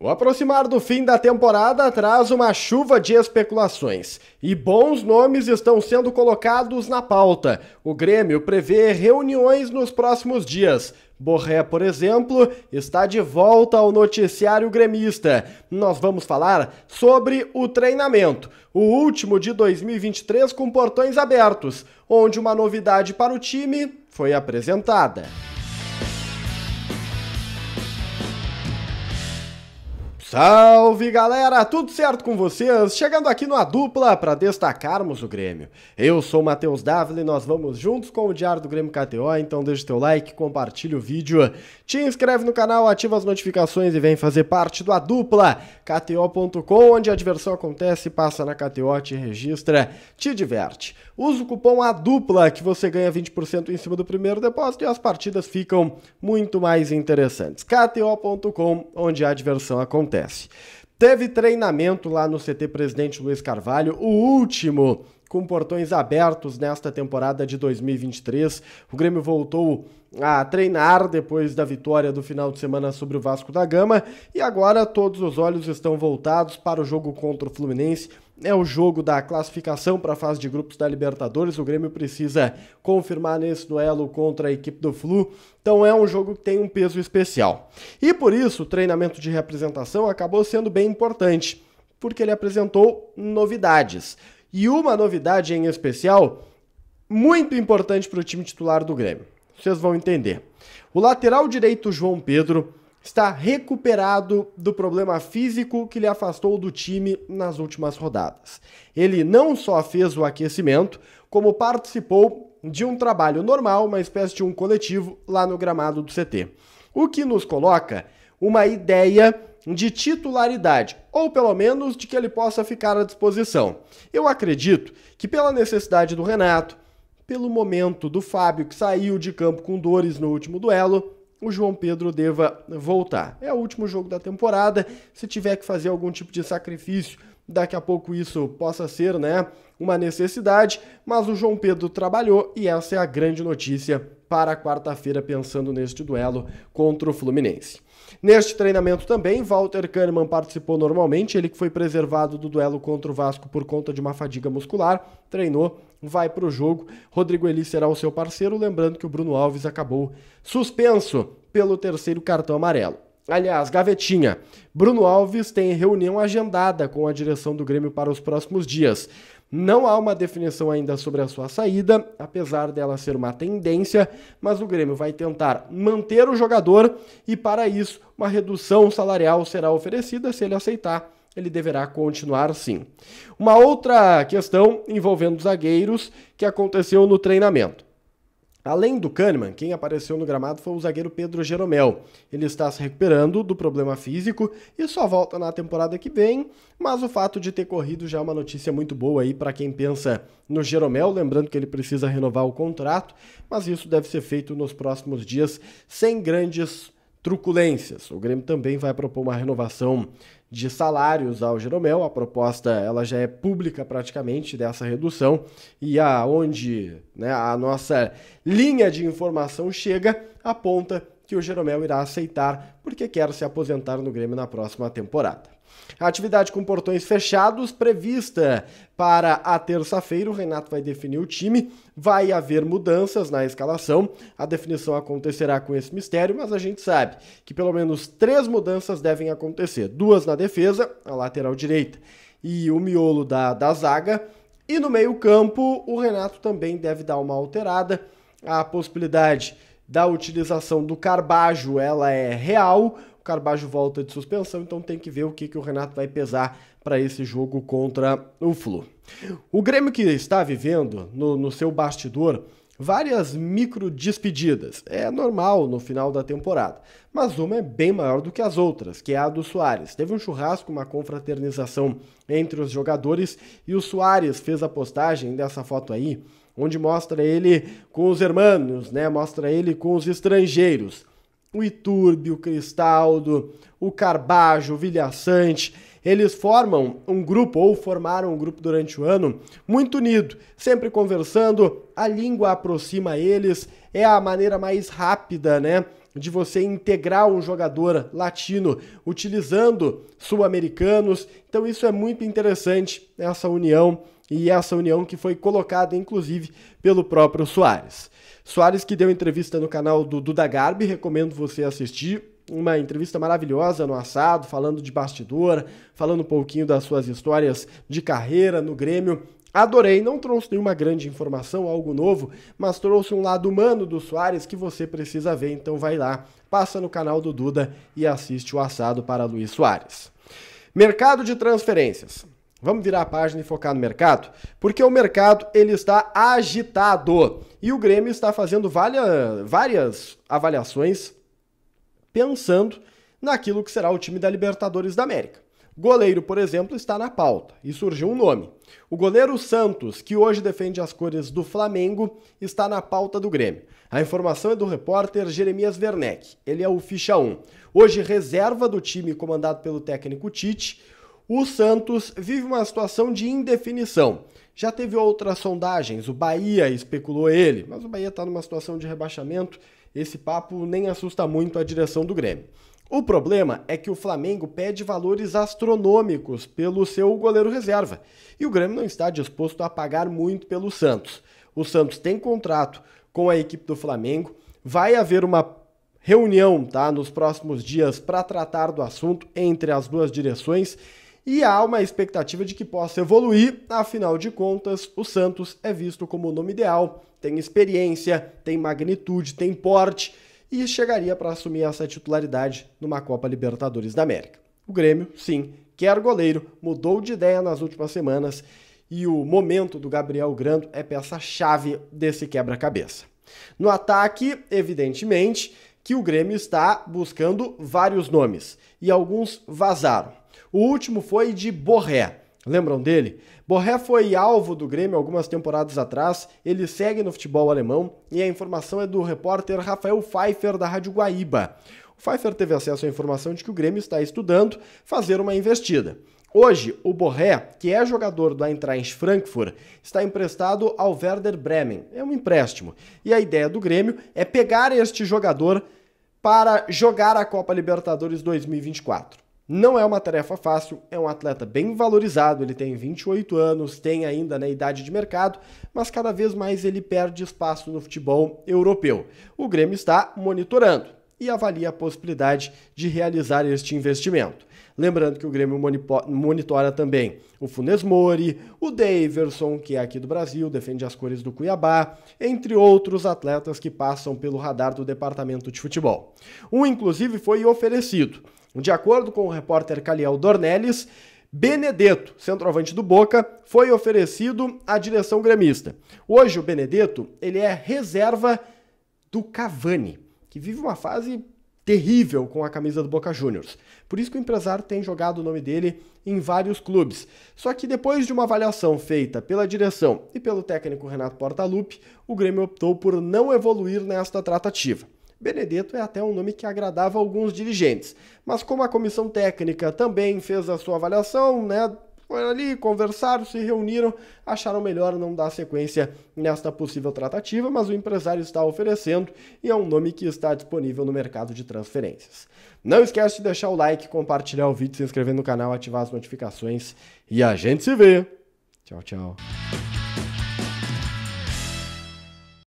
O aproximar do fim da temporada traz uma chuva de especulações e bons nomes estão sendo colocados na pauta. O Grêmio prevê reuniões nos próximos dias. Borré, por exemplo, está de volta ao noticiário gremista. Nós vamos falar sobre o treinamento, o último de 2023 com portões abertos, onde uma novidade para o time foi apresentada. Salve galera, tudo certo com vocês? Chegando aqui no A Dupla para destacarmos o Grêmio. Eu sou o Matheus Davila e nós vamos juntos com o Diário do Grêmio KTO, então deixa teu like, compartilha o vídeo, te inscreve no canal, ativa as notificações e vem fazer parte do A Dupla, KTO.com, onde a diversão acontece, passa na KTO, te registra, te diverte. Usa o cupom A Dupla que você ganha 20% em cima do primeiro depósito e as partidas ficam muito mais interessantes. KTO.com, onde a diversão acontece acontece. Teve treinamento lá no CT Presidente Luiz Carvalho, o último com portões abertos nesta temporada de 2023. O Grêmio voltou a treinar depois da vitória do final de semana sobre o Vasco da Gama e agora todos os olhos estão voltados para o jogo contra o Fluminense. É o jogo da classificação para a fase de grupos da Libertadores. O Grêmio precisa confirmar nesse duelo contra a equipe do Flu. Então é um jogo que tem um peso especial. E por isso o treinamento de representação acabou sendo bem importante, porque ele apresentou novidades. E uma novidade em especial, muito importante para o time titular do Grêmio. Vocês vão entender. O lateral direito João Pedro está recuperado do problema físico que lhe afastou do time nas últimas rodadas. Ele não só fez o aquecimento, como participou de um trabalho normal, uma espécie de um coletivo lá no gramado do CT. O que nos coloca uma ideia de titularidade, ou pelo menos de que ele possa ficar à disposição. Eu acredito que pela necessidade do Renato, pelo momento do Fábio que saiu de campo com dores no último duelo, o João Pedro deva voltar. É o último jogo da temporada, se tiver que fazer algum tipo de sacrifício, daqui a pouco isso possa ser, né, uma necessidade, mas o João Pedro trabalhou e essa é a grande notícia para quarta-feira, pensando neste duelo contra o Fluminense. Neste treinamento também, Walter Kahneman participou normalmente, ele que foi preservado do duelo contra o Vasco por conta de uma fadiga muscular, treinou, vai para o jogo. Rodrigo Eli será o seu parceiro, lembrando que o Bruno Alves acabou suspenso pelo terceiro cartão amarelo. Aliás, gavetinha. Bruno Alves tem reunião agendada com a direção do Grêmio para os próximos dias. Não há uma definição ainda sobre a sua saída, apesar dela ser uma tendência, mas o Grêmio vai tentar manter o jogador e, para isso, uma redução salarial será oferecida se ele aceitar. Ele deverá continuar sim. Uma outra questão envolvendo zagueiros que aconteceu no treinamento. Além do Kahneman, quem apareceu no gramado foi o zagueiro Pedro Jeromel. Ele está se recuperando do problema físico e só volta na temporada que vem, mas o fato de ter corrido já é uma notícia muito boa aí para quem pensa no Jeromel, lembrando que ele precisa renovar o contrato, mas isso deve ser feito nos próximos dias sem grandes truculências. O Grêmio também vai propor uma renovação de salários ao Jeromel. A proposta ela já é pública praticamente dessa redução e aonde né, a nossa linha de informação chega aponta que o Jeromel irá aceitar porque quer se aposentar no Grêmio na próxima temporada. A atividade com portões fechados prevista para a terça-feira, o Renato vai definir o time. Vai haver mudanças na escalação. A definição acontecerá com esse mistério, mas a gente sabe que pelo menos três mudanças devem acontecer: duas na defesa, a lateral direita e o miolo da, da zaga. E no meio-campo, o Renato também deve dar uma alterada. A possibilidade da utilização do Carbajo ela é real, Carbajo volta de suspensão, então tem que ver o que, que o Renato vai pesar para esse jogo contra o Flu. O Grêmio que está vivendo no, no seu bastidor várias micro despedidas. É normal no final da temporada, mas uma é bem maior do que as outras, que é a do Soares. Teve um churrasco, uma confraternização entre os jogadores e o Soares fez a postagem dessa foto aí, onde mostra ele com os hermanos, né? Mostra ele com os estrangeiros o Iturbe, o Cristaldo, o Carbajo, o Vilhaçante, eles formam um grupo ou formaram um grupo durante o ano muito unido, sempre conversando, a língua aproxima eles, é a maneira mais rápida, né, de você integrar um jogador latino utilizando sul-americanos. Então isso é muito interessante, essa união e essa união que foi colocada inclusive pelo próprio Soares. Soares que deu entrevista no canal do Duda Garbi, recomendo você assistir. Uma entrevista maravilhosa no assado, falando de bastidor, falando um pouquinho das suas histórias de carreira no Grêmio Adorei, não trouxe nenhuma grande informação, algo novo, mas trouxe um lado humano do Soares que você precisa ver, então vai lá, passa no canal do Duda e assiste o assado para Luiz Soares. Mercado de transferências. Vamos virar a página e focar no mercado, porque o mercado ele está agitado e o Grêmio está fazendo várias avaliações pensando naquilo que será o time da Libertadores da América. Goleiro, por exemplo, está na pauta e surgiu um nome. O goleiro Santos, que hoje defende as cores do Flamengo, está na pauta do Grêmio. A informação é do repórter Jeremias Werneck. Ele é o ficha 1. Hoje, reserva do time comandado pelo técnico Tite, o Santos vive uma situação de indefinição. Já teve outras sondagens, o Bahia especulou ele, mas o Bahia está numa situação de rebaixamento. Esse papo nem assusta muito a direção do Grêmio. O problema é que o Flamengo pede valores astronômicos pelo seu goleiro reserva e o Grêmio não está disposto a pagar muito pelo Santos. O Santos tem contrato com a equipe do Flamengo, vai haver uma reunião tá, nos próximos dias para tratar do assunto entre as duas direções e há uma expectativa de que possa evoluir, afinal de contas, o Santos é visto como o nome ideal, tem experiência, tem magnitude, tem porte e chegaria para assumir essa titularidade numa Copa Libertadores da América. O Grêmio, sim, quer goleiro, mudou de ideia nas últimas semanas e o momento do Gabriel Grando é peça-chave desse quebra-cabeça. No ataque, evidentemente, que o Grêmio está buscando vários nomes e alguns vazaram. O último foi de Borré. Lembram dele? Borré foi alvo do Grêmio algumas temporadas atrás, ele segue no futebol alemão e a informação é do repórter Rafael Pfeiffer da Rádio Guaíba. O Pfeiffer teve acesso à informação de que o Grêmio está estudando fazer uma investida. Hoje, o Borré, que é jogador do Eintracht Frankfurt, está emprestado ao Werder Bremen. É um empréstimo. E a ideia do Grêmio é pegar este jogador para jogar a Copa Libertadores 2024. Não é uma tarefa fácil, é um atleta bem valorizado, ele tem 28 anos, tem ainda na né, idade de mercado, mas cada vez mais ele perde espaço no futebol europeu. O Grêmio está monitorando e avalia a possibilidade de realizar este investimento. Lembrando que o Grêmio monitora também o Funes Mori, o Daverson, que é aqui do Brasil, defende as cores do Cuiabá, entre outros atletas que passam pelo radar do departamento de futebol. Um, inclusive, foi oferecido de acordo com o repórter Caliel Dornelles, Benedetto, centroavante do Boca, foi oferecido à direção gremista. Hoje o Benedetto, ele é reserva do Cavani, que vive uma fase terrível com a camisa do Boca Juniors. Por isso que o empresário tem jogado o nome dele em vários clubes. Só que depois de uma avaliação feita pela direção e pelo técnico Renato Portaluppi, o Grêmio optou por não evoluir nesta tratativa. Benedetto é até um nome que agradava alguns dirigentes. Mas como a comissão técnica também fez a sua avaliação, né, foram ali, conversaram, se reuniram, acharam melhor não dar sequência nesta possível tratativa, mas o empresário está oferecendo e é um nome que está disponível no mercado de transferências. Não esquece de deixar o like, compartilhar o vídeo, se inscrever no canal, ativar as notificações e a gente se vê. Tchau, tchau.